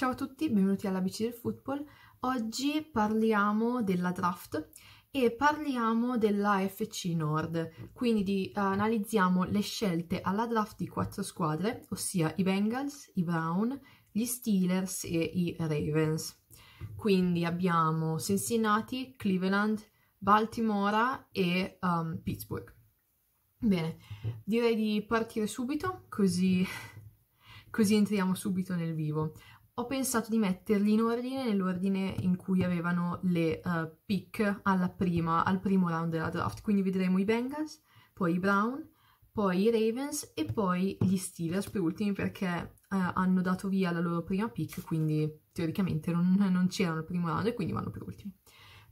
Ciao a tutti, benvenuti all'ABC del Football. Oggi parliamo della draft e parliamo dell'AFC Nord, quindi analizziamo le scelte alla draft di quattro squadre, ossia i Bengals, i Brown, gli Steelers e i Ravens. Quindi abbiamo Cincinnati, Cleveland, Baltimora e um, Pittsburgh. Bene, direi di partire subito così così entriamo subito nel vivo ho pensato di metterli in ordine nell'ordine in cui avevano le uh, pick alla prima, al primo round della draft. Quindi vedremo i Bengals, poi i Brown, poi i Ravens e poi gli Steelers per ultimi perché uh, hanno dato via la loro prima pick, quindi teoricamente non, non c'erano il primo round e quindi vanno per ultimi.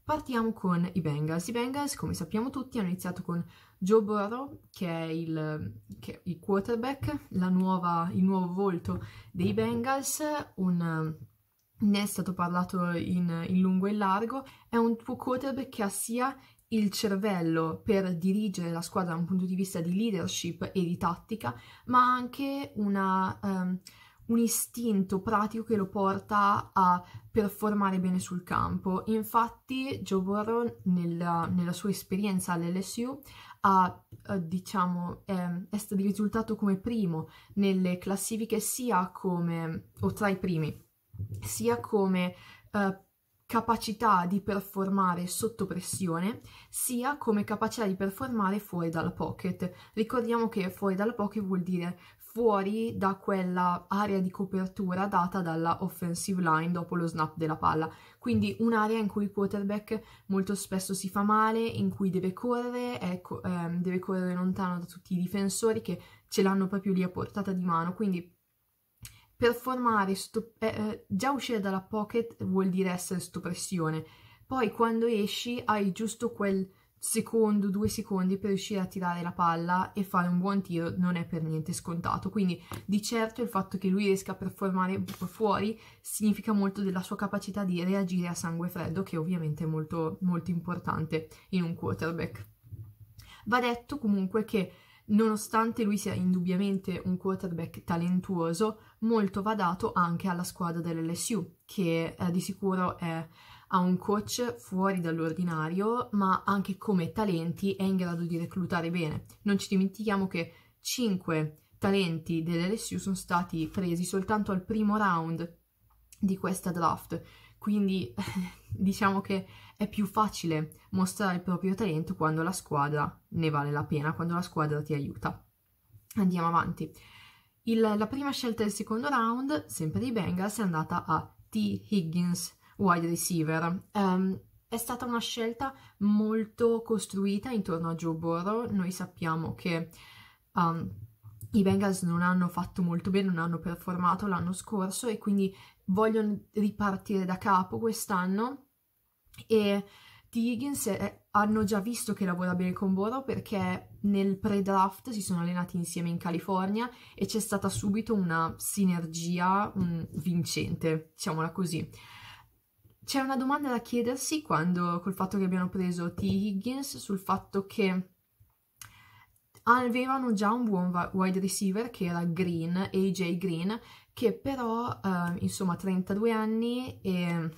Partiamo con i Bengals. I Bengals, come sappiamo tutti, hanno iniziato con Joe Burrow, che è il, che è il quarterback, nuova, il nuovo volto dei Bengals, un, um, ne è stato parlato in, in lungo e in largo, è un quarterback che ha sia il cervello per dirigere la squadra da un punto di vista di leadership e di tattica, ma anche una... Um, un istinto pratico che lo porta a performare bene sul campo. Infatti Joe Burrow nella, nella sua esperienza all'LSU ha, eh, diciamo, è, ehm, è stato risultato come primo nelle classifiche sia come, o tra i primi, sia come eh, capacità di performare sotto pressione, sia come capacità di performare fuori dalla pocket. Ricordiamo che fuori dalla pocket vuol dire fuori da quella area di copertura data dalla offensive line dopo lo snap della palla. Quindi un'area in cui il quarterback molto spesso si fa male, in cui deve correre, ecco, ehm, deve correre lontano da tutti i difensori che ce l'hanno proprio lì a portata di mano. Quindi performare, sto, eh, eh, già uscire dalla pocket vuol dire essere sotto pressione. Poi quando esci hai giusto quel secondo, due secondi per riuscire a tirare la palla e fare un buon tiro non è per niente scontato. Quindi di certo il fatto che lui riesca a performare fuori significa molto della sua capacità di reagire a sangue freddo, che ovviamente è molto, molto importante in un quarterback. Va detto comunque che nonostante lui sia indubbiamente un quarterback talentuoso, molto va dato anche alla squadra dell'LSU, che eh, di sicuro è ha un coach fuori dall'ordinario, ma anche come talenti è in grado di reclutare bene. Non ci dimentichiamo che 5 talenti dell'LSU sono stati presi soltanto al primo round di questa draft, quindi diciamo che è più facile mostrare il proprio talento quando la squadra ne vale la pena, quando la squadra ti aiuta. Andiamo avanti. Il, la prima scelta del secondo round, sempre di Bengals, è andata a T. Higgins, wide receiver. Um, ehm, è stata una scelta molto costruita intorno a Joe Burrow. Noi sappiamo che um, i Bengals non hanno fatto molto bene, non hanno performato l'anno scorso e quindi vogliono ripartire da capo quest'anno. E di Higgins è, hanno già visto che lavora bene con Burrow perché nel pre-draft si sono allenati insieme in California e c'è stata subito una sinergia mh, vincente, diciamola così c'è una domanda da chiedersi quando, col fatto che abbiano preso T. Higgins, sul fatto che avevano già un buon wide receiver che era Green, AJ Green, che però, eh, insomma, ha 32 anni e,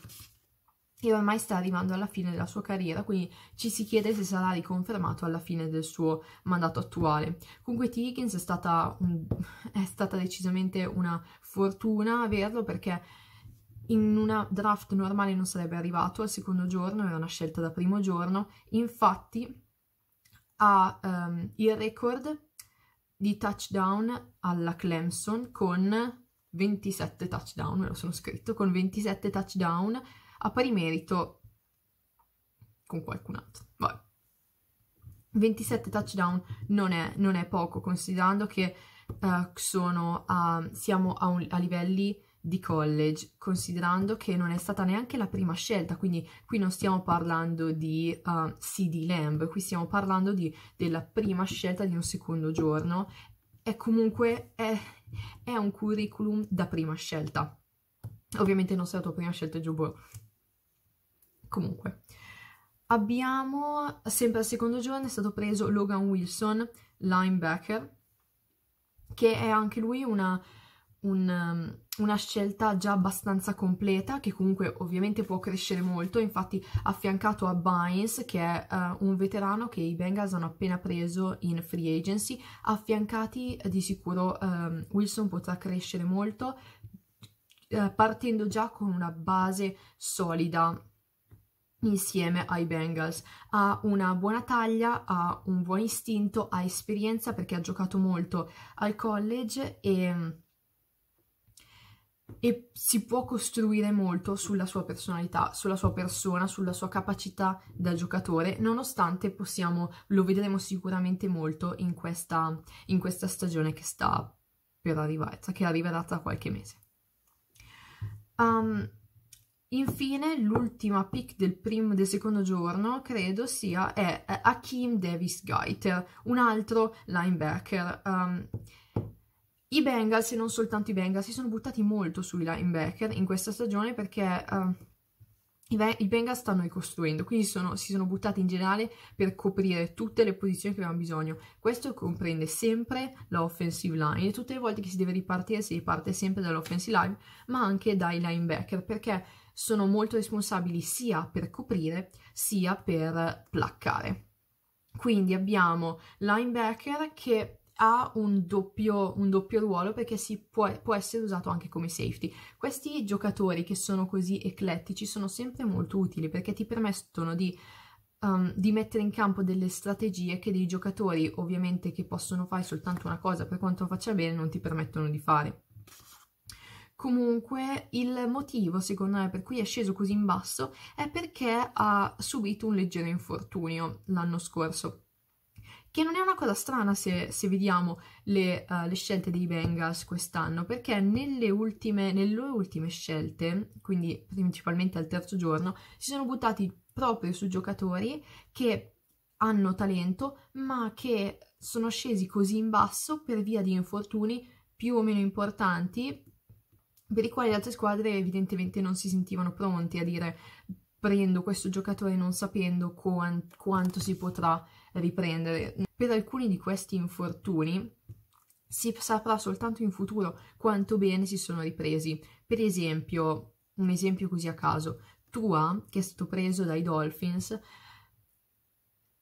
e, ormai sta arrivando alla fine della sua carriera, quindi ci si chiede se sarà riconfermato alla fine del suo mandato attuale. Comunque T. Higgins è stata, un, è stata decisamente una fortuna averlo perché in una draft normale non sarebbe arrivato al secondo giorno, era una scelta da primo giorno, infatti ha um, il record di touchdown alla Clemson con 27 touchdown, me lo sono scritto, con 27 touchdown a pari merito con qualcun altro. Vabbè. 27 touchdown non è, non è poco, considerando che uh, sono a, siamo a, un, a livelli di college, considerando che non è stata neanche la prima scelta, quindi qui non stiamo parlando di uh, CD Lamb, qui stiamo parlando di, della prima scelta di un secondo giorno, e comunque è, è un curriculum da prima scelta. Ovviamente non sei la tua prima scelta, Giubo. Comunque, abbiamo sempre al secondo giorno è stato preso Logan Wilson, linebacker, che è anche lui una, un, um, una scelta già abbastanza completa che comunque ovviamente può crescere molto, infatti affiancato a Bynes che è uh, un veterano che i Bengals hanno appena preso in free agency, affiancati eh, di sicuro um, Wilson potrà crescere molto uh, partendo già con una base solida insieme ai Bengals. Ha una buona taglia, ha un buon istinto, ha esperienza perché ha giocato molto al college e e si può costruire molto sulla sua personalità, sulla sua persona, sulla sua capacità da giocatore, nonostante possiamo, lo vedremo sicuramente molto in questa, in questa stagione che sta per arrivare, che arriverà tra qualche mese. Um, infine, l'ultima pick del, primo, del secondo giorno, credo sia, è Hakim Davis-Geiter, un altro linebacker. Um, i Bengals, e non soltanto i Bengals, si sono buttati molto sui linebacker in questa stagione perché uh, i, i, Bengals stanno ricostruendo, quindi sono, si sono buttati in generale per coprire tutte le posizioni che avevano bisogno. Questo comprende sempre l'offensive line, tutte le volte che si deve ripartire si riparte sempre dall'offensive line, ma anche dai linebacker, perché sono molto responsabili sia per coprire sia per placcare. Quindi abbiamo linebacker che ha un doppio, un doppio ruolo perché si può, può, essere usato anche come safety. Questi giocatori che sono così eclettici sono sempre molto utili perché ti permettono di, um, di mettere in campo delle strategie che dei giocatori ovviamente che possono fare soltanto una cosa per quanto faccia bene non ti permettono di fare. Comunque il motivo secondo me per cui è sceso così in basso è perché ha subito un leggero infortunio l'anno scorso che non è una cosa strana se, se vediamo le, uh, le, scelte dei Bengals quest'anno, perché nelle, ultime, nelle ultime scelte, quindi principalmente al terzo giorno, si sono buttati proprio su giocatori che hanno talento, ma che sono scesi così in basso per via di infortuni più o meno importanti, per i quali le altre squadre evidentemente non si sentivano pronti a dire prendo questo giocatore non sapendo quant- quanto si potrà riprendere. Per alcuni di questi infortuni si saprà soltanto in futuro quanto bene si sono ripresi. Per esempio, un esempio così a caso, Tua, che è stato preso dai Dolphins,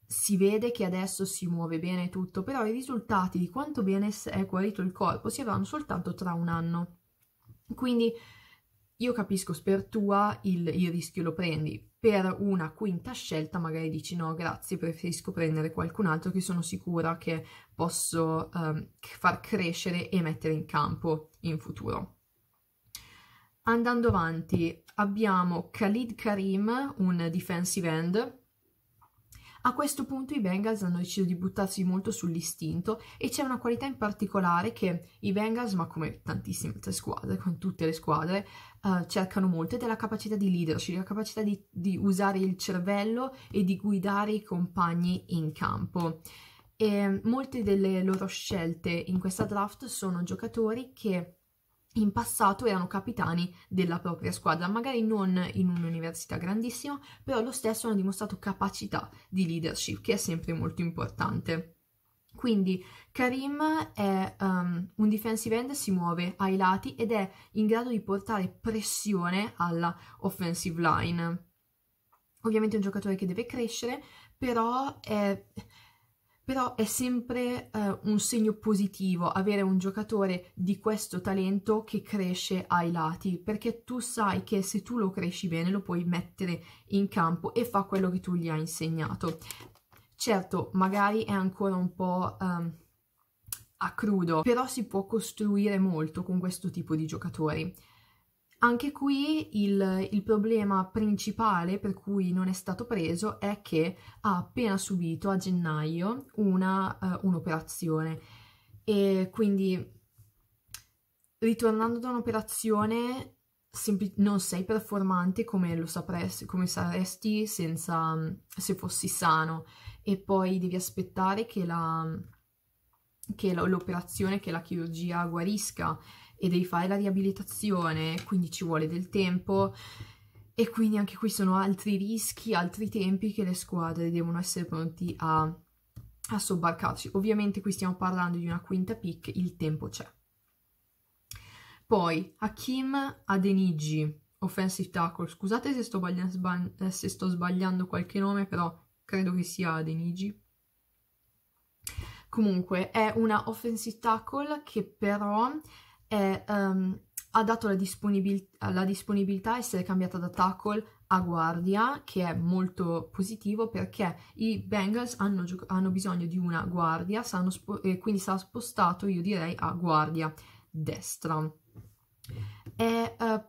si vede che adesso si muove bene e tutto, però i risultati di quanto bene è guarito il corpo si avranno soltanto tra un anno. Quindi io capisco, per Tua il, il rischio lo prendi, per una quinta scelta magari dici no grazie preferisco prendere qualcun altro che sono sicura che posso um, far crescere e mettere in campo in futuro. Andando avanti abbiamo Khalid Karim, un defensive end, a questo punto i Bengals hanno deciso di buttarsi molto sull'istinto e c'è una qualità in particolare che i Bengals, ma come tantissime altre squadre, con tutte le squadre, uh, cercano molto ed è la capacità di leadership, la capacità di, di usare il cervello e di guidare i compagni in campo. E molte delle loro scelte in questa draft sono giocatori che in passato erano capitani della propria squadra, magari non in un'università grandissima, però lo stesso hanno dimostrato capacità di leadership, che è sempre molto importante. Quindi Karim è um, un defensive end, si muove ai lati ed è in grado di portare pressione alla offensive line. Ovviamente è un giocatore che deve crescere, però è però è sempre eh, un segno positivo avere un giocatore di questo talento che cresce ai lati, perché tu sai che se tu lo cresci bene lo puoi mettere in campo e fa quello che tu gli hai insegnato. Certo, magari è ancora un po'... Um, a crudo, però si può costruire molto con questo tipo di giocatori. Anche qui il, il, problema principale per cui non è stato preso è che ha appena subito a gennaio eh, un'operazione uh, un e quindi ritornando da un'operazione non sei performante come lo sapresti, come saresti senza, se fossi sano e poi devi aspettare che l'operazione, che, che la chirurgia guarisca e devi fare la riabilitazione, quindi ci vuole del tempo e quindi anche qui sono altri rischi, altri tempi che le squadre devono essere pronti a, a sobbarcarci. Ovviamente qui stiamo parlando di una quinta pick, il tempo c'è. Poi Hakim Adenigi, offensive tackle, scusate se sto, eh, se sto sbagliando qualche nome, però credo che sia Adenigi. Comunque è una offensive tackle che però è, um, ehm, ha dato la, disponibil la disponibilità a essere cambiata da tackle a guardia, che è molto positivo perché i Bengals hanno, hanno bisogno di una guardia, e quindi sarà spostato, io direi, a guardia destra. È, uh, eh,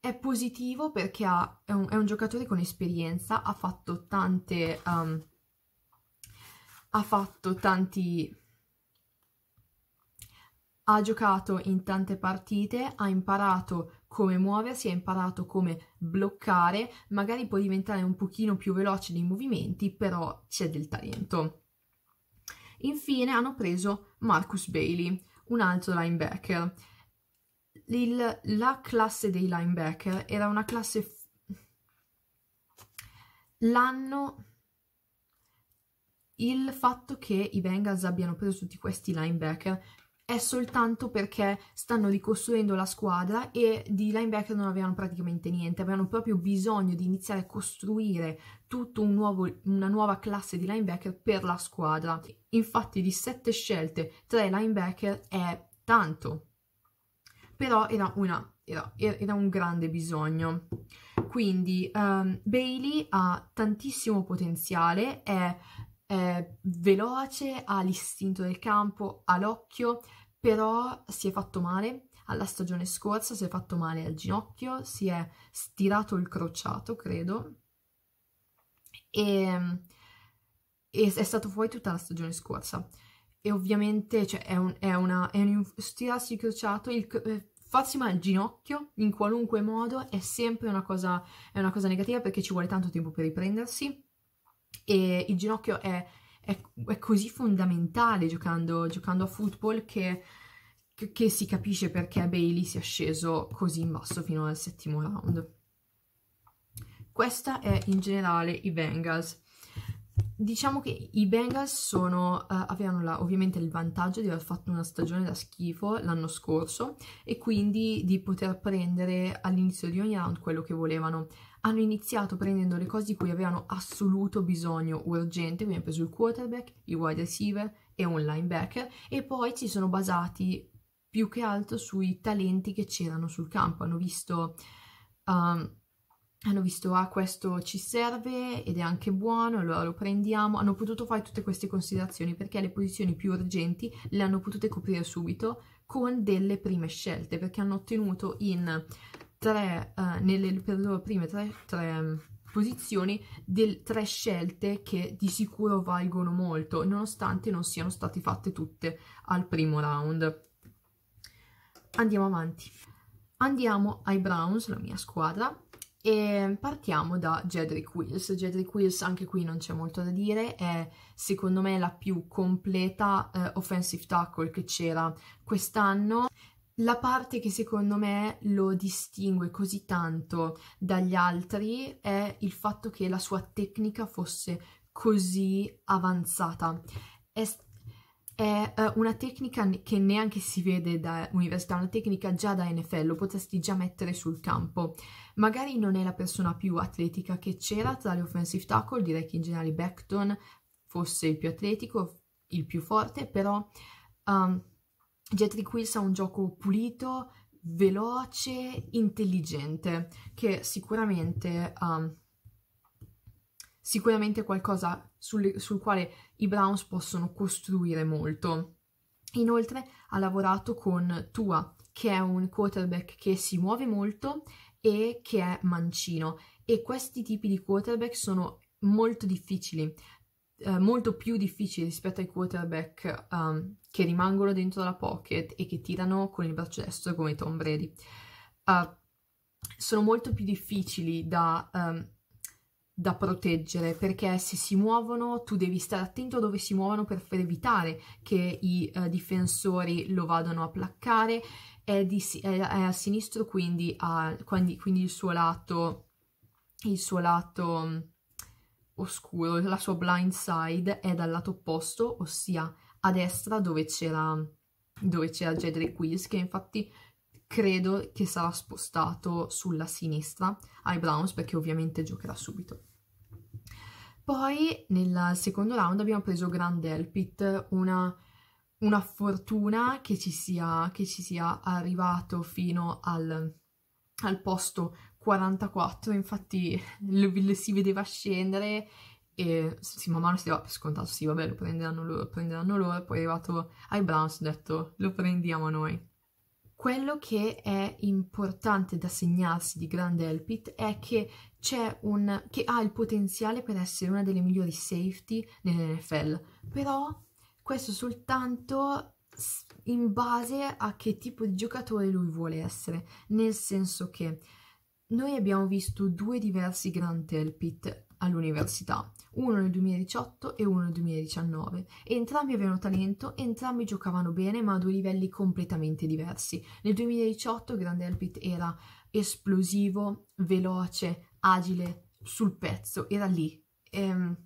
è positivo perché ha, è, un, è, un, giocatore con esperienza, ha fatto tante... Um, ha fatto tanti ha giocato in tante partite, ha imparato come muoversi, ha imparato come bloccare, magari può diventare un pochino più veloce nei movimenti, però c'è del talento. Infine hanno preso Marcus Bailey, un altro linebacker. Il, la classe dei linebacker era una classe... L'anno... Il fatto che i Bengals abbiano preso tutti questi linebacker è soltanto perché stanno ricostruendo la squadra e di linebacker non avevano praticamente niente, avevano proprio bisogno di iniziare a costruire tutta un una nuova classe di linebacker per la squadra. Infatti di sette scelte, tre linebacker è tanto, però era, una, era, era un grande bisogno. Quindi um, Bailey ha tantissimo potenziale, è è veloce, ha l'istinto del campo, ha l'occhio, però si è fatto male. Alla stagione scorsa si è fatto male al ginocchio, si è stirato il crociato, credo, ehm, e, e è stato fuori tutta la stagione scorsa. E ovviamente cioè, è, un, è, una, è un stirarsi il crociato, il, eh, farsi male al ginocchio in qualunque modo è sempre una cosa, una cosa negativa perché ci vuole tanto tempo per riprendersi e il ginocchio è, è, è così fondamentale giocando, giocando a football che, che, che, si capisce perché Bailey sia sceso così in basso fino al settimo round. Questa è in generale i Bengals. Diciamo che i Bengals sono, uh, avevano la, ovviamente il vantaggio di aver fatto una stagione da schifo l'anno scorso e quindi di poter prendere all'inizio di ogni round quello che volevano hanno iniziato prendendo le cose di cui avevano assoluto bisogno urgente, quindi hanno preso il quarterback, il wide receiver e un linebacker, e poi si sono basati più che altro sui talenti che c'erano sul campo. Hanno visto, um, hanno visto, ah, questo ci serve ed è anche buono, allora lo prendiamo. Hanno potuto fare tutte queste considerazioni perché le posizioni più urgenti le hanno potute coprire subito con delle prime scelte, perché hanno ottenuto in tre, uh, nelle per loro prime tre, tre mm, posizioni, del, tre scelte che di sicuro valgono molto, nonostante non siano state fatte tutte al primo round. Andiamo avanti. Andiamo ai Browns, la mia squadra, e partiamo da Jedrick Wills. Jedrick Wills, anche qui non c'è molto da dire, è secondo me la più completa eh, offensive tackle che c'era quest'anno. La parte che secondo me lo distingue così tanto dagli altri è il fatto che la sua tecnica fosse così avanzata. È, è uh, una tecnica che neanche si vede da università, una tecnica già da NFL, lo potresti già mettere sul campo. Magari non è la persona più atletica che c'era tra gli offensive tackle, direi che in generale Beckton fosse il più atletico, il più forte, però... Um, Jet Quills è un gioco pulito, veloce, intelligente, che sicuramente, um, sicuramente è qualcosa sul, sul quale i Browns possono costruire molto. Inoltre ha lavorato con Tua, che è un quarterback che si muove molto e che è mancino. E questi tipi di quarterback sono molto difficili, eh, molto più difficili rispetto ai quarterback um, che rimangono dentro la pocket e che tirano con il braccio destro come Tom Brady. Uh, sono molto più difficili da, um, da, proteggere perché se si muovono tu devi stare attento a dove si muovono per evitare che i uh, difensori lo vadano a placcare. È, di, è, è a sinistro, quindi, a, quindi, quindi il suo lato, il suo lato um, oscuro, la sua blind side è dal lato opposto, ossia a destra dove c'era dove c'era Jedrick Wills che infatti credo che sarà spostato sulla sinistra ai Browns perché ovviamente giocherà subito. Poi nel secondo round abbiamo preso Grand Elpit, una, una fortuna che ci, sia, che ci sia arrivato fino al, al posto 44, infatti lo, lo si vedeva scendere e sì, man mano si dava per scontato, sì vabbè lo prenderanno loro, lo prenderanno loro, poi è arrivato ai Browns e ho detto lo prendiamo noi. Quello che è importante da segnarsi di Grande Elpit è che c'è un che ha il potenziale per essere una delle migliori safety nell'NFL, però questo soltanto in base a che tipo di giocatore lui vuole essere, nel senso che noi abbiamo visto due diversi Grant Elpit all'università uno nel 2018 e uno nel 2019. Entrambi avevano talento, entrambi giocavano bene, ma a due livelli completamente diversi. Nel 2018 Grand Elpit era esplosivo, veloce, agile, sul pezzo, era lì. Ehm,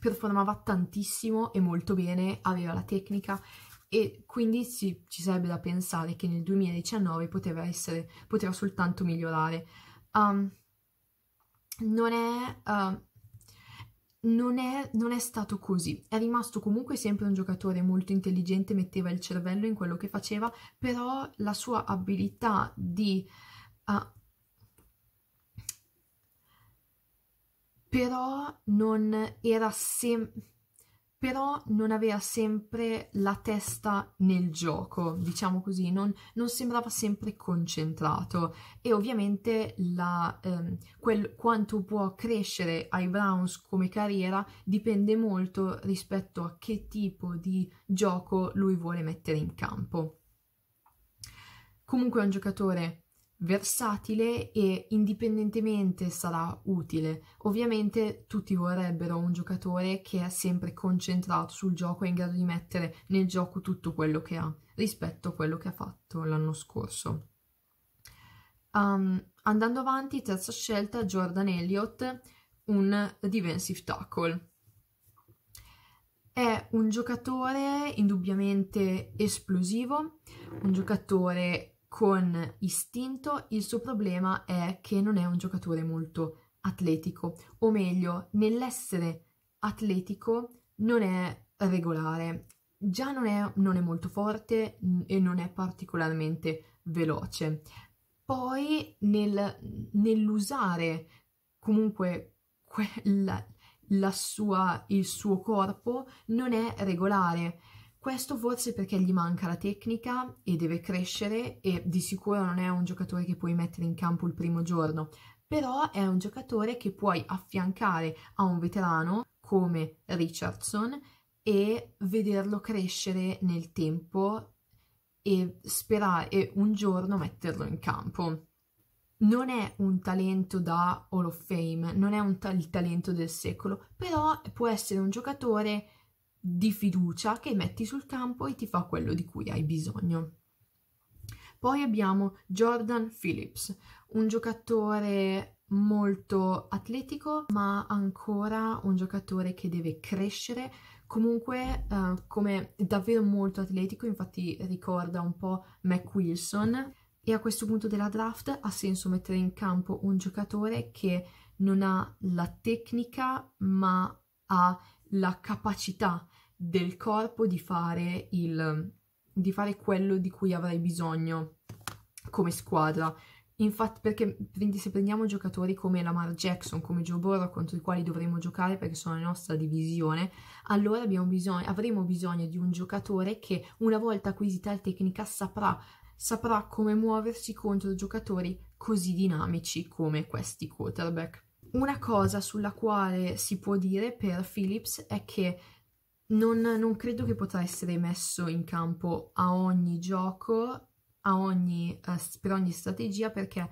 performava tantissimo e molto bene, aveva la tecnica e quindi ci, ci sarebbe da pensare che nel 2019 poteva, essere, poteva soltanto migliorare. Um, non è uh, non è, non è stato così, è rimasto comunque sempre un giocatore molto intelligente, metteva il cervello in quello che faceva, però la sua abilità di... Uh, però non era sempre però non aveva sempre la testa nel gioco, diciamo così, non, non sembrava sempre concentrato e ovviamente la, ehm, quel, quanto può crescere ai Browns come carriera dipende molto rispetto a che tipo di gioco lui vuole mettere in campo. Comunque è un giocatore versatile e indipendentemente sarà utile. Ovviamente tutti vorrebbero un giocatore che è sempre concentrato sul gioco e in grado di mettere nel gioco tutto quello che ha rispetto a quello che ha fatto l'anno scorso. Um, andando avanti, terza scelta Jordan Elliott, un defensive tackle. È un giocatore indubbiamente esplosivo, un giocatore con istinto, il suo problema è che non è un giocatore molto atletico, o meglio, nell'essere atletico non è regolare, già non è, non è molto forte mm, e non è particolarmente veloce. Poi nel, nell'usare comunque que- la sua, il suo corpo non è regolare, questo forse perché gli manca la tecnica e deve crescere e di sicuro non è un giocatore che puoi mettere in campo il primo giorno, però è un giocatore che puoi affiancare a un veterano come Richardson e vederlo crescere nel tempo e sperare un giorno metterlo in campo. Non è un talento da Hall of Fame, non è ta- il talento del secolo, però può essere un giocatore di fiducia che metti sul campo e ti fa quello di cui hai bisogno. Poi abbiamo Jordan Phillips, un giocatore molto atletico, ma ancora un giocatore che deve crescere. Comunque, uh, come davvero molto atletico, infatti ricorda un po' Mac Wilson. E a questo punto della draft ha senso mettere in campo un giocatore che non ha la tecnica, ma ha la capacità del corpo di fare, il, di fare quello di cui avrai bisogno come squadra. Infatti, perché se prendiamo giocatori come Lamar Jackson, come Joe Burrow, contro i quali dovremmo giocare perché sono la nostra divisione, allora bisogno, avremo bisogno di un giocatore che, una volta acquisita la tecnica, saprà, saprà come muoversi contro giocatori così dinamici come questi quarterback. Una cosa sulla quale si può dire per Phillips è che non, non credo che potrà essere messo in campo a ogni gioco, a ogni, eh, per ogni strategia, perché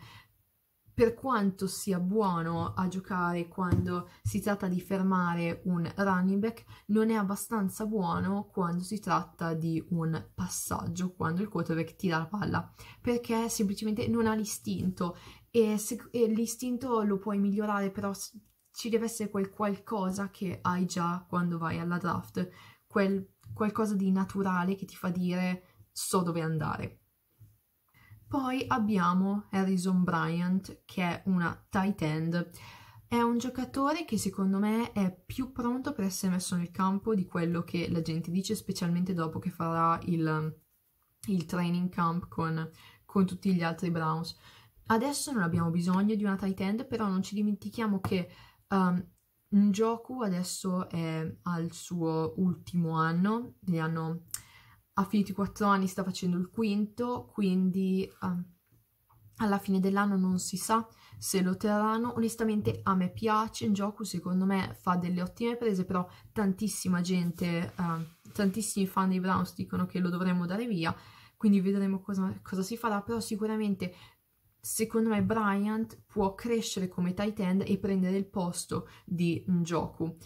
per quanto sia buono a giocare quando si tratta di fermare un running back, non è abbastanza buono quando si tratta di un passaggio, quando il quarterback tira la palla, perché semplicemente non ha l'istinto e, e l'istinto lo puoi migliorare però ci deve essere quel qualcosa che hai già quando vai alla draft, quel qualcosa di naturale che ti fa dire so dove andare. Poi abbiamo Harrison Bryant, che è una tight end. È un giocatore che secondo me è più pronto per essere messo nel campo di quello che la gente dice, specialmente dopo che farà il, il training camp con, con tutti gli altri Browns. Adesso non abbiamo bisogno di una tight end, però non ci dimentichiamo che Ehm, Njoku adesso è al suo ultimo anno, gli hanno, ha finito i quattro anni, sta facendo il quinto, quindi um, alla fine dell'anno non si sa se lo terranno. Onestamente a me piace Njoku, secondo me fa delle ottime prese, però tantissima gente, uh, tantissimi fan dei Browns dicono che lo dovremmo dare via, quindi vedremo cosa, cosa si farà, però sicuramente secondo me Bryant può crescere come tight end e prendere il posto di Njoku.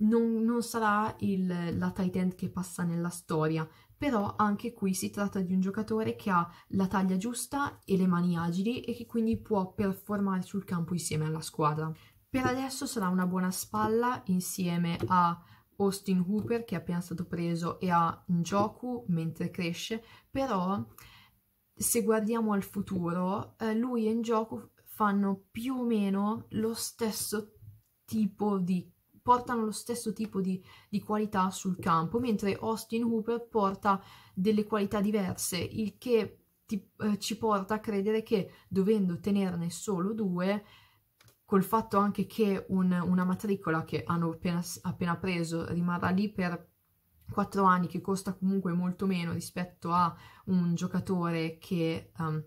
Non, non sarà il, la tight end che passa nella storia, però anche qui si tratta di un giocatore che ha la taglia giusta e le mani agili e che quindi può performare sul campo insieme alla squadra. Per adesso sarà una buona spalla insieme a Austin Hooper che è appena stato preso e a Njoku mentre cresce, però se guardiamo al futuro, eh, lui e Njoku fanno più o meno lo stesso tipo di portano lo stesso tipo di, di, qualità sul campo, mentre Austin Hooper porta delle qualità diverse, il che ti, eh, ci porta a credere che dovendo tenerne solo due, col fatto anche che un, una matricola che hanno appena, appena preso rimarrà lì per 4 anni che costa comunque molto meno rispetto a un giocatore che um,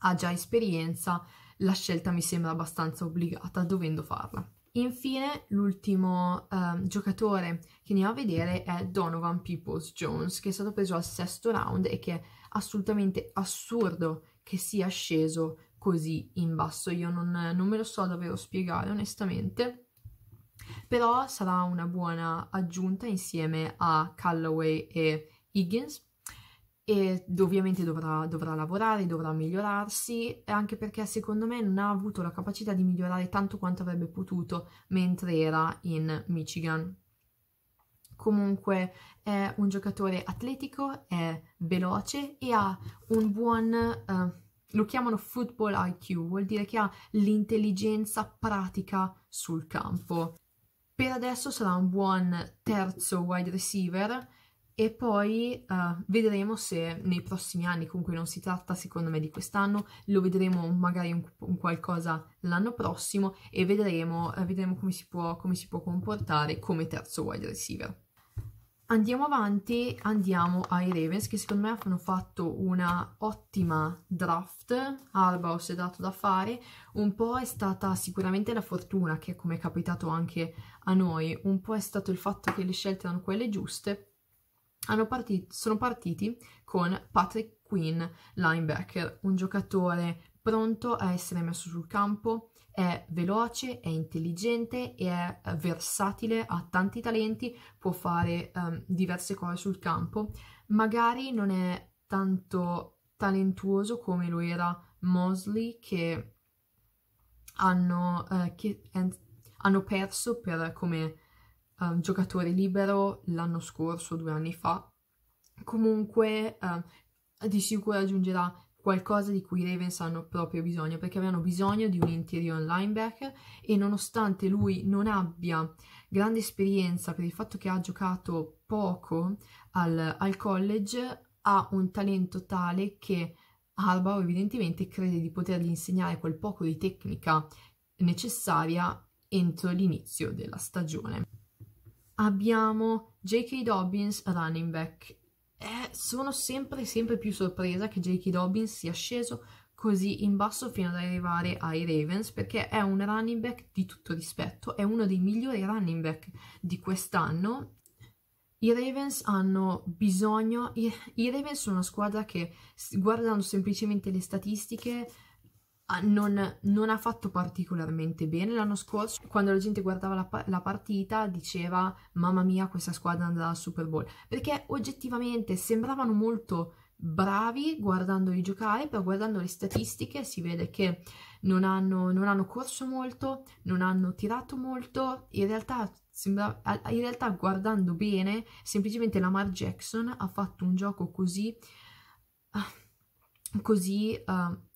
ha già esperienza, la scelta mi sembra abbastanza obbligata dovendo farla. Infine l'ultimo um, giocatore che andiamo a vedere è Donovan Peoples Jones che è stato preso al sesto round e che è assolutamente assurdo che sia sceso così in basso. Io non, non me lo so davvero spiegare onestamente però sarà una buona aggiunta insieme a Callaway e Higgins e ovviamente dovrà, dovrà, lavorare, dovrà migliorarsi, anche perché secondo me non ha avuto la capacità di migliorare tanto quanto avrebbe potuto mentre era in Michigan. Comunque è un giocatore atletico, è veloce e ha un buon... Eh, lo chiamano football IQ, vuol dire che ha l'intelligenza pratica sul campo per adesso sarà un buon terzo wide receiver e poi uh, vedremo se nei prossimi anni, comunque non si tratta secondo me di quest'anno, lo vedremo magari un, un qualcosa l'anno prossimo e vedremo, uh, vedremo come, si può, come si può comportare come terzo wide receiver. Andiamo avanti, andiamo ai Ravens che secondo me hanno fatto una ottima draft, Arbaugh si è dato da fare, un po' è stata sicuramente la fortuna che come è capitato anche a noi un po' è stato il fatto che le scelte erano quelle giuste, partito, sono partiti con Patrick Quinn, linebacker, un giocatore pronto a essere messo sul campo, è veloce, è intelligente e è versatile, ha tanti talenti, può fare um, diverse cose sul campo, magari non è tanto talentuoso come lo era Mosley che hanno eh, che, hanno perso per come uh, ehm, giocatore libero l'anno scorso, due anni fa. Comunque uh, di sicuro aggiungerà qualcosa di cui i Ravens hanno proprio bisogno, perché avevano bisogno di un interior linebacker e nonostante lui non abbia grande esperienza per il fatto che ha giocato poco al, al college, ha un talento tale che Harbaugh evidentemente crede di potergli insegnare quel poco di tecnica necessaria entro l'inizio della stagione. Abbiamo J.K. Dobbins running back. Eh, sono sempre, sempre più sorpresa che J.K. Dobbins sia sceso così in basso fino ad arrivare ai Ravens perché è un running back di tutto rispetto, è uno dei migliori running back di quest'anno. I Ravens hanno bisogno, i, i Ravens sono una squadra che guardando semplicemente le statistiche non, non, ha fatto particolarmente bene l'anno scorso. Quando la gente guardava la, la, partita diceva mamma mia questa squadra andrà al Super Bowl. Perché oggettivamente sembravano molto bravi guardandoli giocare, però guardando le statistiche si vede che non hanno, non hanno corso molto, non hanno tirato molto. In realtà, sembra, in realtà guardando bene, semplicemente Lamar Jackson ha fatto un gioco così... Ah, così... Uh,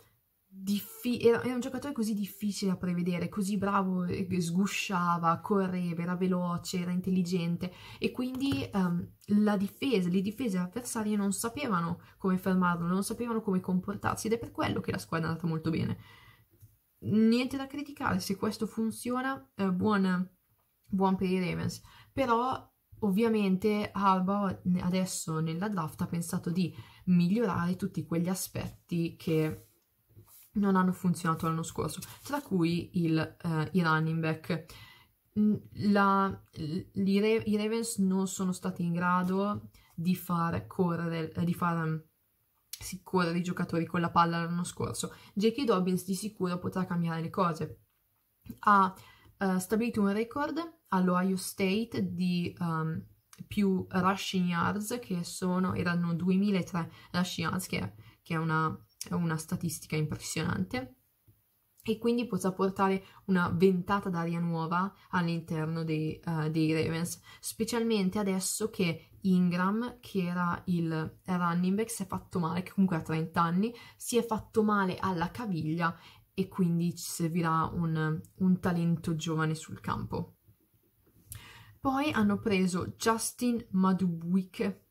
era, era un giocatore così difficile da prevedere, così bravo, sgusciava, correva, era veloce, era intelligente e quindi um, la difesa, le difese avversarie non sapevano come fermarlo, non sapevano come comportarsi ed è per quello che la squadra è andata molto bene. Niente da criticare, se questo funziona, eh, buon, buon per i Ravens, però ovviamente Alba adesso nella draft ha pensato di migliorare tutti quegli aspetti che non hanno funzionato l'anno scorso, tra cui il, eh, i running back. La, i, I Ravens non sono stati in grado di far correre, di far mm, correre i giocatori con la palla l'anno scorso. J.K. Dobbins di sicuro potrà cambiare le cose. Ha uh, stabilito un record all'Ohio State di um, più rushing yards, che sono, erano 2003 rushing yards, che è, che è una è una statistica impressionante e quindi potrà portare una ventata d'aria nuova all'interno dei, uh, dei, Ravens, specialmente adesso che Ingram, che era il running back, si è fatto male, che comunque ha 30 anni, si è fatto male alla caviglia e quindi ci servirà un, un talento giovane sul campo. Poi hanno preso Justin Madubuik,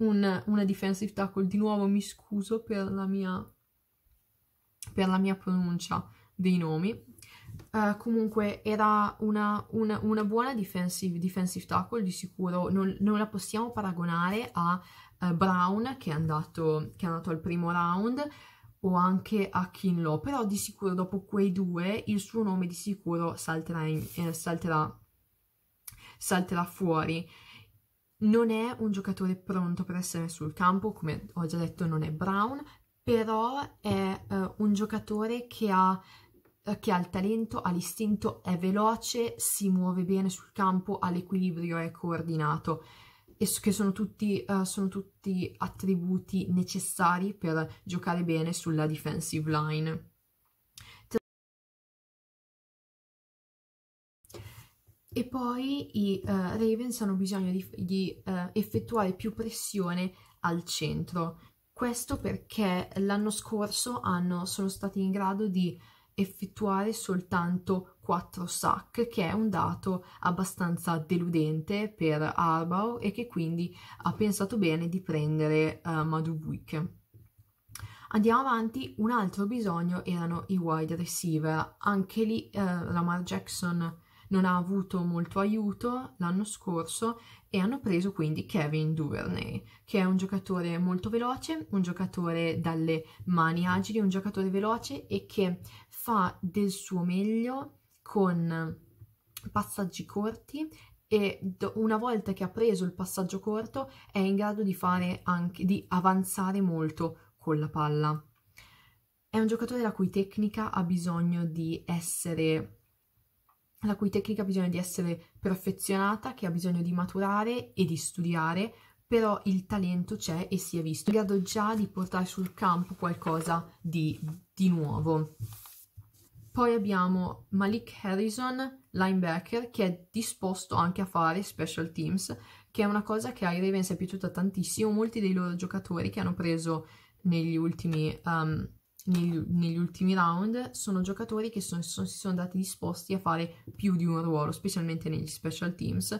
un, una defensive tackle. Di nuovo mi scuso per la mia, per la mia pronuncia dei nomi. Uh, comunque era una, una, una buona defensive, defensive, tackle di sicuro, non, non la possiamo paragonare a uh, Brown che è, andato, che è andato al primo round o anche a Kinlo, però di sicuro dopo quei due il suo nome di sicuro salterà, in, eh, salterà, salterà fuori non è un giocatore pronto per essere sul campo, come ho già detto non è Brown, però è uh, un giocatore che ha, eh, che ha, il talento, ha l'istinto, è veloce, si muove bene sul campo, ha l'equilibrio, è coordinato, e che sono tutti, uh, sono tutti attributi necessari per giocare bene sulla defensive line. e poi i uh, eh, Ravens hanno bisogno di, di uh, effettuare più pressione al centro. Questo perché l'anno scorso hanno, sono stati in grado di effettuare soltanto 4 sack, che è un dato abbastanza deludente per Arbao e che quindi ha pensato bene di prendere uh, eh, Madubuik. Andiamo avanti, un altro bisogno erano i wide receiver, anche lì uh, Lamar Jackson non ha avuto molto aiuto l'anno scorso e hanno preso quindi Kevin Duvernay, che è un giocatore molto veloce, un giocatore dalle mani agili, un giocatore veloce e che fa del suo meglio con passaggi corti e una volta che ha preso il passaggio corto è in grado di fare anche di avanzare molto con la palla. È un giocatore la cui tecnica ha bisogno di essere la cui tecnica ha bisogno di essere perfezionata, che ha bisogno di maturare e di studiare, però il talento c'è e si è visto, in grado già di portare sul campo qualcosa di, di nuovo. Poi abbiamo Malik Harrison, linebacker, che è disposto anche a fare special teams, che è una cosa che ai Ravens è piaciuta tantissimo. Molti dei loro giocatori che hanno preso negli ultimi um, negli, negli ultimi round sono giocatori che sono, sono, si sono dati disposti a fare più di un ruolo, specialmente negli special teams,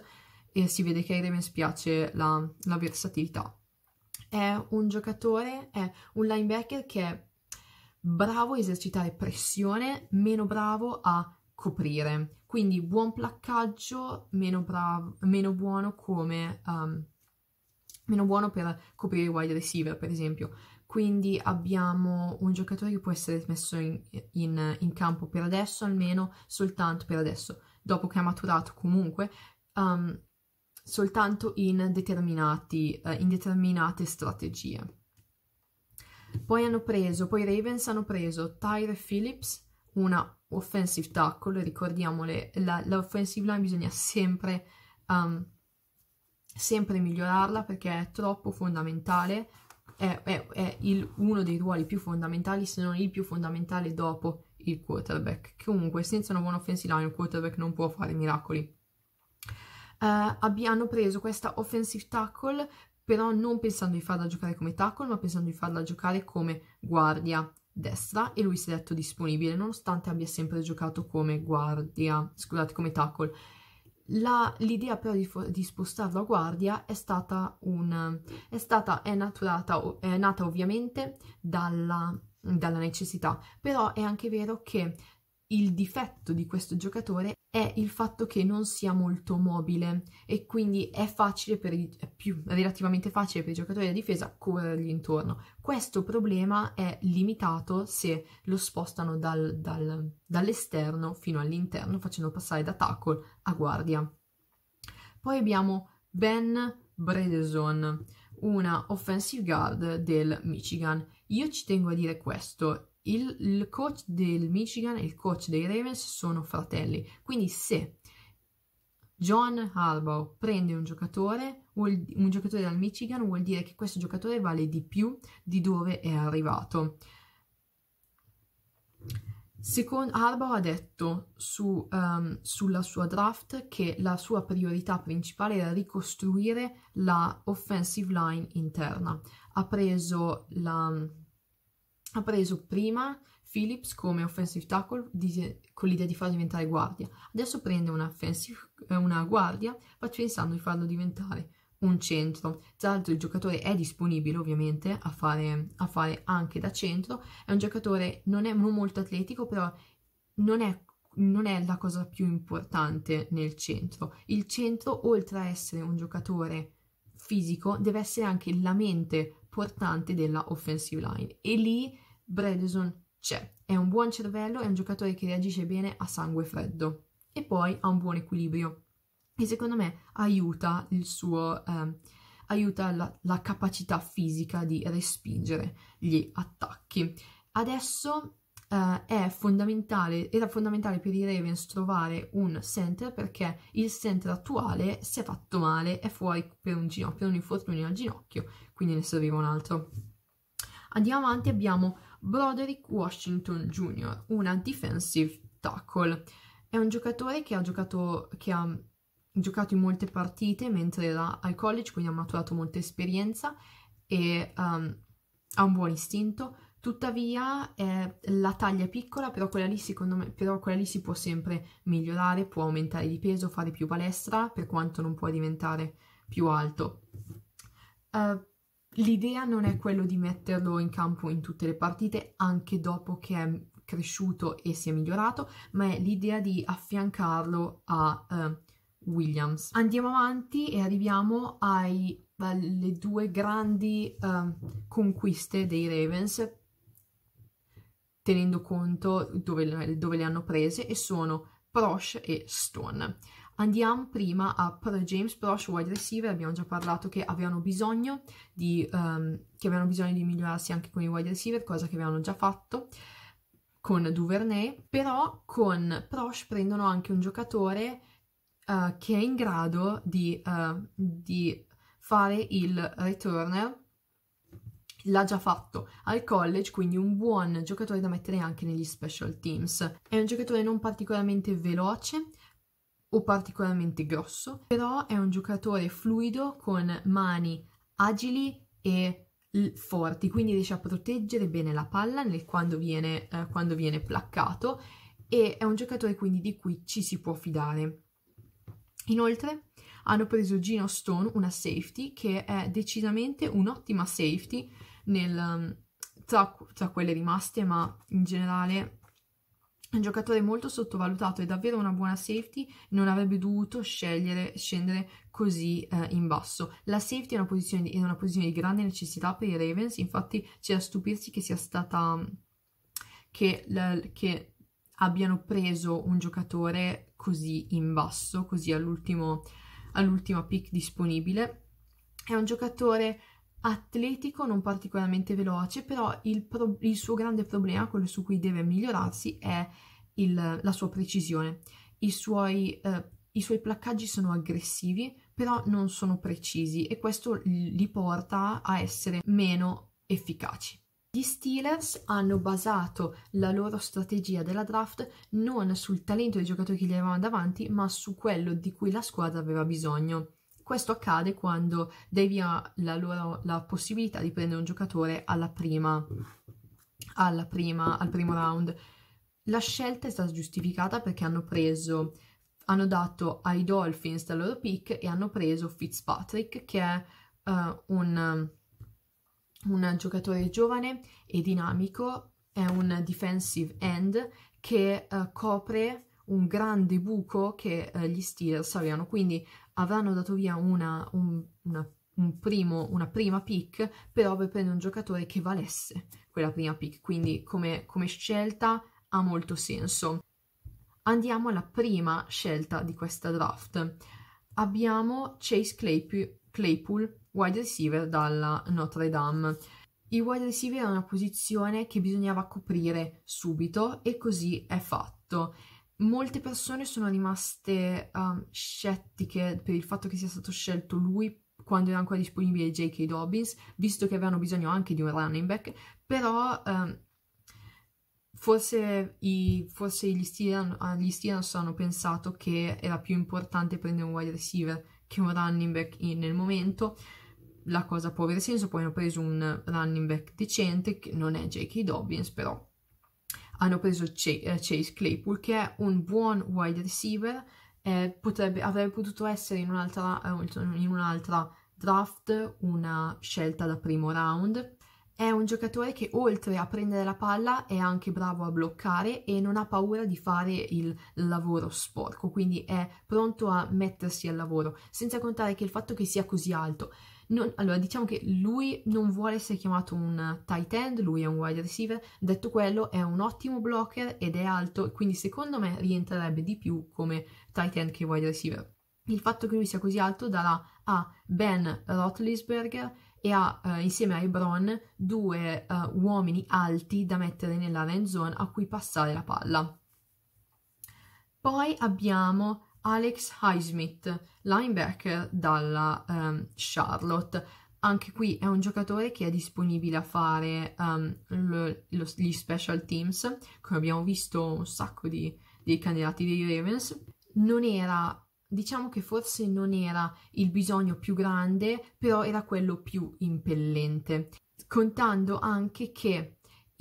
e si vede che ai Ravens piace la, la versatilità. È un giocatore, è un linebacker che è bravo a esercitare pressione, meno bravo a coprire. Quindi buon placcaggio, meno, bravo, meno buono come... Um, meno buono per coprire i wide receiver, per esempio quindi abbiamo un giocatore che può essere messo in, in, in campo per adesso, almeno soltanto per adesso, dopo che ha maturato comunque, um, soltanto in, uh, in determinate strategie. Poi hanno preso, poi i Ravens hanno preso Tyre Phillips, una offensive tackle, ricordiamole, l'offensive line bisogna sempre, um, sempre migliorarla perché è troppo fondamentale è, è, è il, uno dei ruoli più fondamentali, se non il più fondamentale dopo il quarterback. Comunque, senza una buona offensive line, il quarterback non può fare miracoli. Uh, eh, abbiamo preso questa offensive tackle, però non pensando di farla giocare come tackle, ma pensando di farla giocare come guardia destra e lui si è detto disponibile, nonostante abbia sempre giocato come guardia, scusate, come tackle l'idea però di, di, spostare la guardia è stata, un, è, stata è, naturata, è nata ovviamente dalla, dalla necessità, però è anche vero che il difetto di questo giocatore è il fatto che non sia molto mobile e quindi è facile per i, è più relativamente facile per i giocatori della difesa corrergli intorno. Questo problema è limitato se lo spostano dal, dal, dall'esterno fino all'interno, facendo passare da tackle a guardia. Poi abbiamo Ben Bredeson, una offensive guard del Michigan. Io ci tengo a dire questo, il, il coach del Michigan e il coach dei Ravens sono fratelli, quindi se John Harbaugh prende un giocatore, un giocatore dal Michigan, vuol dire che questo giocatore vale di più di dove è arrivato. Secondo Harbaugh ha detto su, um, sulla sua draft che la sua priorità principale era ricostruire la offensive line interna. Ha preso la ha preso prima Phillips come offensive tackle di, con l'idea di farlo diventare guardia. Adesso prende una, eh, una guardia pensando di farlo diventare un centro. Tra l'altro il giocatore è disponibile ovviamente a fare, a fare anche da centro. È un giocatore non, è, non molto atletico, però non è non è la cosa più importante nel centro. Il centro, oltre a essere un giocatore fisico, deve essere anche la mente portante della offensive line. E lì Bredison c'è, è un buon cervello, è un giocatore che reagisce bene a sangue freddo e poi ha un buon equilibrio e secondo me aiuta il suo... Eh, aiuta la, la capacità fisica di respingere gli attacchi. Adesso Uh, è fondamentale, era fondamentale per i Ravens trovare un center perché il center attuale si è fatto male, è fuori per un ginocchio, per un infortunio al ginocchio, quindi ne serviva un altro. Andiamo avanti, abbiamo Broderick Washington Jr., una defensive tackle. È un giocatore che ha giocato, che ha giocato in molte partite mentre era al college, quindi ha maturato molta esperienza e um, ha un buon istinto. Tuttavia eh, la taglia è piccola, però quella, lì, me, però quella lì si può sempre migliorare, può aumentare di peso, fare più palestra, per quanto non può diventare più alto. Uh, l'idea non è quello di metterlo in campo in tutte le partite anche dopo che è cresciuto e si è migliorato, ma è l'idea di affiancarlo a uh, Williams. Andiamo avanti e arriviamo alle due grandi uh, conquiste dei Ravens tenendo conto dove, dove le hanno prese e sono Prosh e Stone. Andiamo prima a Pro James Brush wide receiver, abbiamo già parlato che avevano bisogno di, um, che avevano bisogno di migliorarsi anche con i wide receiver, cosa che avevano già fatto con Duvernay, però con Prosh prendono anche un giocatore uh, che è in grado di, uh, di fare il returner l'ha già fatto al college, quindi un buon giocatore da mettere anche negli special teams. È un giocatore non particolarmente veloce, o particolarmente grosso, però è un giocatore fluido con mani agili e forti, quindi riesce a proteggere bene la palla nel, quando, viene, eh, quando viene placcato e è un giocatore quindi di cui ci si può fidare. Inoltre hanno preso Gino Stone, una safety, che è decisamente un'ottima safety nel, tra, tra quelle rimaste, ma in generale un giocatore molto sottovalutato e davvero una buona safety non avrebbe dovuto scegliere scendere così eh, in basso. La safety è una, posizione, è una posizione di grande necessità per i Ravens, infatti c'è da stupirsi che sia stata che, che abbiano preso un giocatore così in basso, così all'ultima pick disponibile. È un giocatore atletico, non particolarmente veloce, però il, pro- il suo grande problema, quello su cui deve migliorarsi, è il, la sua precisione. I suoi, eh, I suoi placcaggi sono aggressivi, però non sono precisi e questo li porta a essere meno efficaci. Gli Steelers hanno basato la loro strategia della draft non sul talento dei giocatori che gli avevano davanti, ma su quello di cui la squadra aveva bisogno. Questo accade quando dai via la loro la possibilità di prendere un giocatore alla prima, alla prima, al primo round. La scelta è stata giustificata perché hanno preso, hanno dato ai Dolphins la loro pick e hanno preso Fitzpatrick, che è uh, un, un giocatore giovane e dinamico, è un defensive end che uh, copre un grande buco che uh, gli Steelers avevano. Quindi avranno dato via una, un, una, un primo, una prima pick, però per prendere un giocatore che valesse quella prima pick, quindi come, come scelta ha molto senso. Andiamo alla prima scelta di questa draft. Abbiamo Chase Claypool, wide receiver dalla Notre Dame. Il wide receiver è una posizione che bisognava coprire subito e così è fatto molte persone sono rimaste um, scettiche per il fatto che sia stato scelto lui quando era ancora disponibile J.K. Dobbins, visto che avevano bisogno anche di un running back, però um, forse, i, forse eh, gli, Steelers, hanno pensato che era più importante prendere un wide receiver che un running back in, nel momento, la cosa può avere senso, poi hanno preso un running back decente, che non è J.K. Dobbins, però hanno preso eh, Chase Claypool che è un buon wide receiver, eh, potrebbe, avrebbe potuto essere in un'altra, eh, in un'altra draft una scelta da primo round. È un giocatore che oltre a prendere la palla è anche bravo a bloccare e non ha paura di fare il lavoro sporco, quindi è pronto a mettersi al lavoro, senza contare che il fatto che sia così alto non, allora, diciamo che lui non vuole essere chiamato un tight end, lui è un wide receiver. Detto quello, è un ottimo blocker ed è alto, quindi secondo me rientrerebbe di più come tight end che wide receiver. Il fatto che lui sia così alto darà a Ben Rotlisberger e ha eh, insieme a Ebron due eh, uomini alti da mettere nella end zone a cui passare la palla. Poi abbiamo Alex Highsmith, linebacker dalla um, Charlotte. Anche qui è un giocatore che è disponibile a fare um, lo, lo, gli special teams, come abbiamo visto un sacco di, dei candidati dei Ravens. Non era diciamo che forse non era il bisogno più grande, però era quello più impellente, contando anche che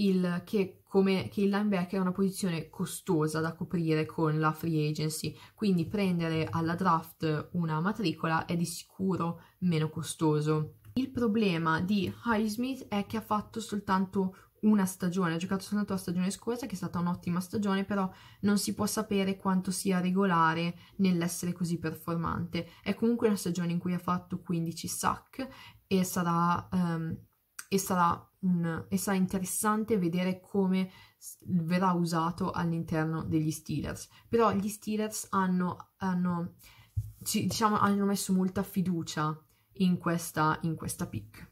il, che, come, che il linebacker è una posizione costosa da coprire con la free agency, quindi prendere alla draft una matricola è di sicuro meno costoso. Il problema di Highsmith è che ha fatto soltanto una stagione, ha giocato soltanto la stagione scorsa che è stata un'ottima stagione, però non si può sapere quanto sia regolare nell'essere così performante. È comunque una stagione in cui ha fatto 15 sack e sarà um, e sarà, un, e sarà interessante vedere come verrà usato all'interno degli Steelers. Però gli Steelers hanno, hanno, diciamo, hanno messo molta fiducia in questa, in questa pick.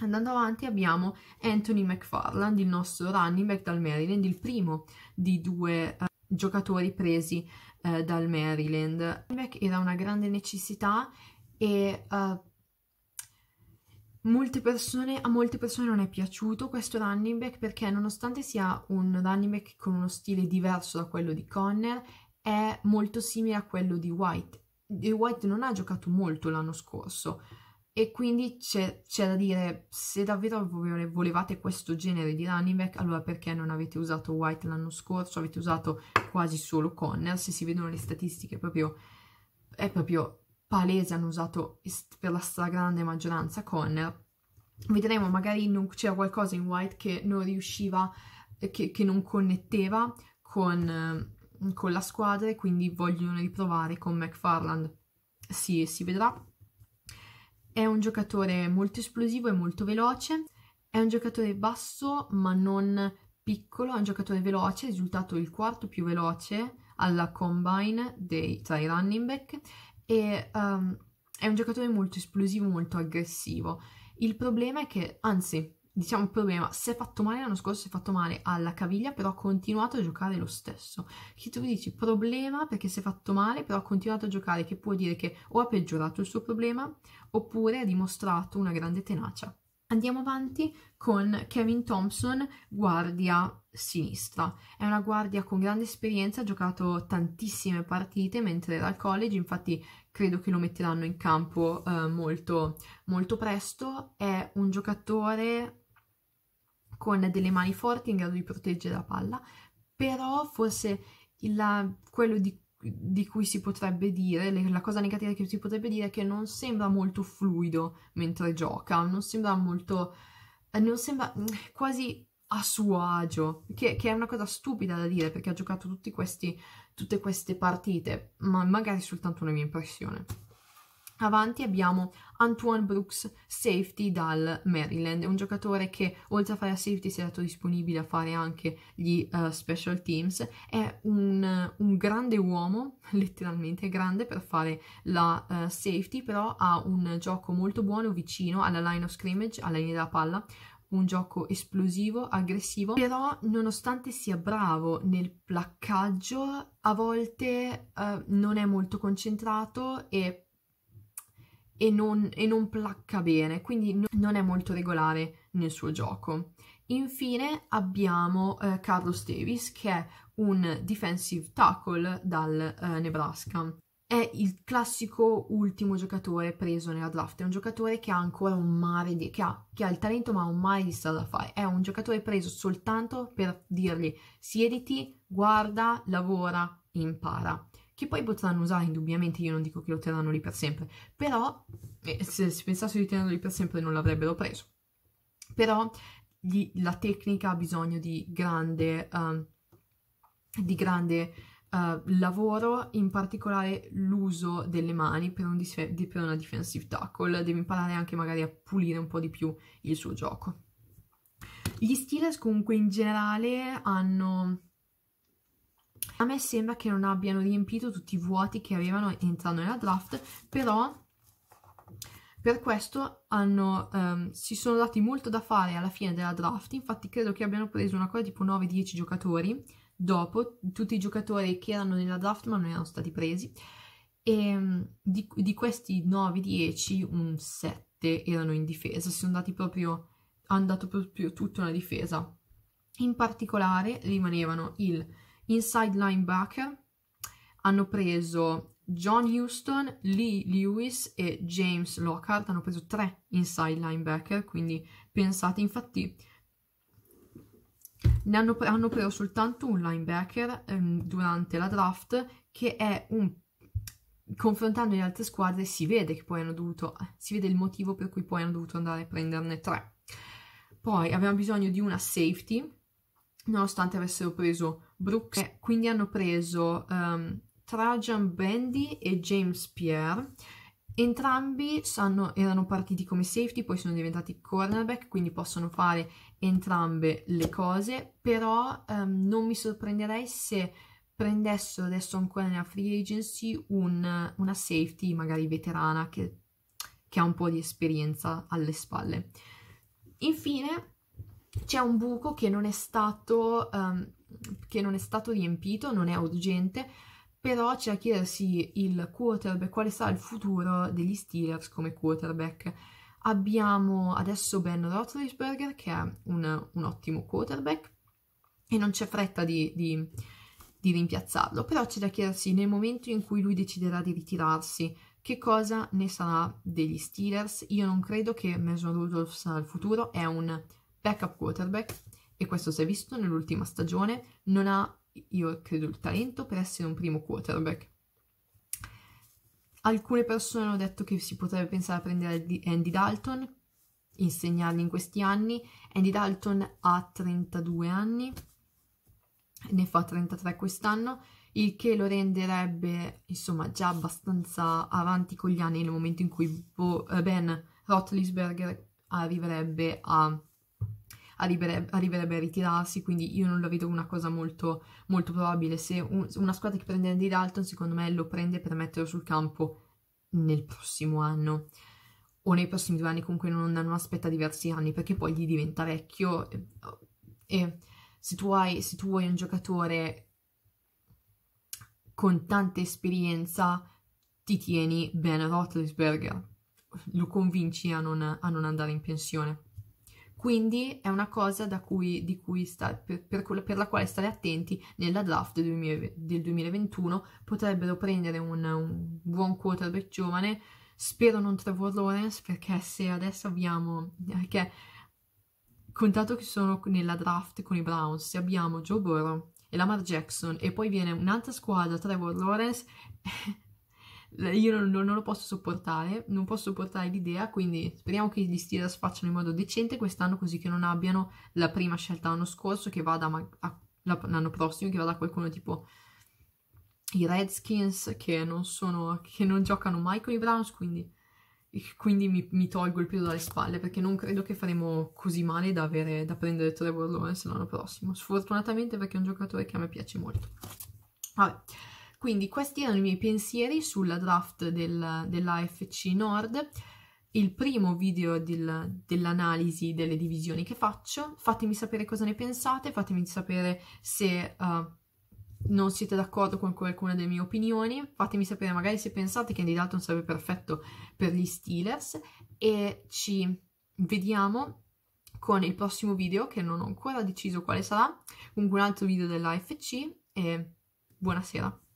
Andando avanti abbiamo Anthony McFarland, il nostro running back dal Maryland, il primo di due uh, giocatori presi uh, dal Maryland. Il running back era una grande necessità e uh, Molte persone, a molte persone non è piaciuto questo running back perché nonostante sia un running back con uno stile diverso da quello di Conner, è molto simile a quello di White. E White non ha giocato molto l'anno scorso e quindi c'è, da dire se davvero volevate questo genere di running back allora perché non avete usato White l'anno scorso, avete usato quasi solo Conner, se si vedono le statistiche proprio, è proprio palese hanno usato per la stragrande maggioranza Conner. Vedremo, magari non c'era qualcosa in White che non riusciva, eh, che, che non connetteva con, eh, con, la squadra e quindi vogliono riprovare con McFarland. Sì, si vedrà. È un giocatore molto esplosivo e molto veloce. È un giocatore basso ma non piccolo, è un giocatore veloce, risultato il quarto più veloce alla combine dei, tra i running back e um, è un giocatore molto esplosivo, molto aggressivo. Il problema è che, anzi, diciamo il problema, si è fatto male l'anno scorso, si è fatto male alla caviglia, però ha continuato a giocare lo stesso. Che tu dici problema perché si è fatto male, però ha continuato a giocare, che può dire che o ha peggiorato il suo problema oppure ha dimostrato una grande tenacia. Andiamo avanti con Kevin Thompson, guardia sinistra. È una guardia con grande esperienza, ha giocato tantissime partite mentre era al college, infatti credo che lo metteranno in campo eh, molto, molto presto. È un giocatore con delle mani forti in grado di proteggere la palla, però forse la, quello di, di, cui si potrebbe dire, la cosa negativa che si potrebbe dire è che non sembra molto fluido mentre gioca, non sembra molto... Eh, non sembra mm, quasi a suo agio, che, che, è una cosa stupida da dire perché ha giocato tutti questi, tutte queste partite, ma magari è soltanto una mia impressione. Avanti abbiamo Antoine Brooks, safety dal Maryland, è un giocatore che oltre a fare a safety si è dato disponibile a fare anche gli uh, special teams, è un, un, grande uomo, letteralmente grande per fare la uh, safety, però ha un gioco molto buono vicino alla line of scrimmage, alla linea della palla, un gioco esplosivo, aggressivo, però nonostante sia bravo nel placcaggio, a volte uh, non è molto concentrato e, e, non, e non placca bene, quindi no, non è molto regolare nel suo gioco. Infine abbiamo uh, Carlos Davis che è un defensive tackle dal uh, Nebraska è il classico ultimo giocatore preso nella draft, è un giocatore che ha ancora un mare di... Che ha, che ha, il talento ma ha un mare di strada da fare, è un giocatore preso soltanto per dirgli siediti, guarda, lavora, impara, che poi potranno usare indubbiamente, io non dico che lo terranno lì per sempre, però eh, se, se pensassero di tenerlo lì per sempre non l'avrebbero preso, però gli, la tecnica ha bisogno di grande... Um, di grande eh, lavoro, in particolare l'uso delle mani per, un dif- per una defensive tackle, deve imparare anche magari a pulire un po' di più il suo gioco. Gli Steelers comunque in generale hanno... A me sembra che non abbiano riempito tutti i vuoti che avevano entrando nella draft, però per questo hanno, um, si sono dati molto da fare alla fine della draft, infatti credo che abbiano preso una cosa tipo 9-10 giocatori, dopo tutti i giocatori che erano nella draft ma non erano stati presi e ehm, di, di questi 9-10 un 7 erano in difesa, si sono dati proprio, hanno dato proprio tutta una difesa. In particolare rimanevano il inside linebacker, hanno preso John Houston, Lee Lewis e James Lockhart, hanno preso tre inside linebacker, quindi pensate infatti ne hanno, hanno preso soltanto un linebacker ehm, durante la draft che è un confrontando le altre squadre si vede che poi hanno dovuto si vede il motivo per cui poi hanno dovuto andare a prenderne tre poi avevano bisogno di una safety nonostante avessero preso Brooks quindi hanno preso um, Trajan Bandy e James Pierre Entrambi sono, erano partiti come safety, poi sono diventati cornerback, quindi possono fare entrambe le cose, però um, non mi sorprenderei se prendessero adesso ancora nella free agency un, una safety magari veterana che, che ha un po' di esperienza alle spalle. Infine c'è un buco che non è stato, um, che non è stato riempito, non è urgente, però c'è da chiedersi il quarterback, quale sarà il futuro degli Steelers come quarterback. Abbiamo adesso Ben Roethlisberger che è un, un ottimo quarterback e non c'è fretta di, di, di rimpiazzarlo, però c'è da chiedersi nel momento in cui lui deciderà di ritirarsi che cosa ne sarà degli Steelers. Io non credo che Mason Rudolph sarà il futuro, è un backup quarterback e questo si è visto nell'ultima stagione, non ha io credo, il talento per essere un primo quarterback. Alcune persone hanno detto che si potrebbe pensare a prendere Andy Dalton, insegnargli in questi anni. Andy Dalton ha 32 anni, ne fa 33 quest'anno, il che lo renderebbe insomma già abbastanza avanti con gli anni nel momento in cui Bo, eh, Ben Rotlisberger arriverebbe a arrivere, arriverebbe a ritirarsi, quindi io non lo vedo una cosa molto, molto probabile. Se un, una squadra che prende Andy Dalton, secondo me lo prende per metterlo sul campo nel prossimo anno o nei prossimi due anni, comunque non, non aspetta diversi anni perché poi gli diventa vecchio e, e se, tu hai, se tu vuoi un giocatore con tanta esperienza ti tieni Ben Roethlisberger, lo convinci a non, a non andare in pensione. Quindi è una cosa cui, cui sta, per, per, per, la quale stare attenti nella draft del, del 2021. Potrebbero prendere un, un, buon quarterback giovane. Spero non Trevor Lawrence perché se adesso abbiamo... Perché contato che sono nella draft con i Browns, se abbiamo Joe Burrow e Lamar Jackson e poi viene un'altra squadra, Trevor Lawrence io non, non, lo posso sopportare, non posso sopportare l'idea, quindi speriamo che gli Steelers facciano in modo decente quest'anno così che non abbiano la prima scelta l'anno scorso che vada a, a, l'anno prossimo che vada a qualcuno tipo i Redskins che non, sono, che non giocano mai con i Browns, quindi, quindi mi, mi, tolgo il peso dalle spalle perché non credo che faremo così male da, avere, da prendere Trevor Lawrence l'anno prossimo. Sfortunatamente perché è un giocatore che a me piace molto. Vabbè. Quindi questi erano i miei pensieri sulla draft del, dell'AFC Nord, il primo video del, dell'analisi delle divisioni che faccio. Fatemi sapere cosa ne pensate, fatemi sapere se... Uh, non siete d'accordo con qualcuna delle mie opinioni, fatemi sapere magari se pensate che Andy Dalton sarebbe perfetto per gli Steelers e ci vediamo con il prossimo video che non ho ancora deciso quale sarà, comunque un altro video dell'AFC e buonasera.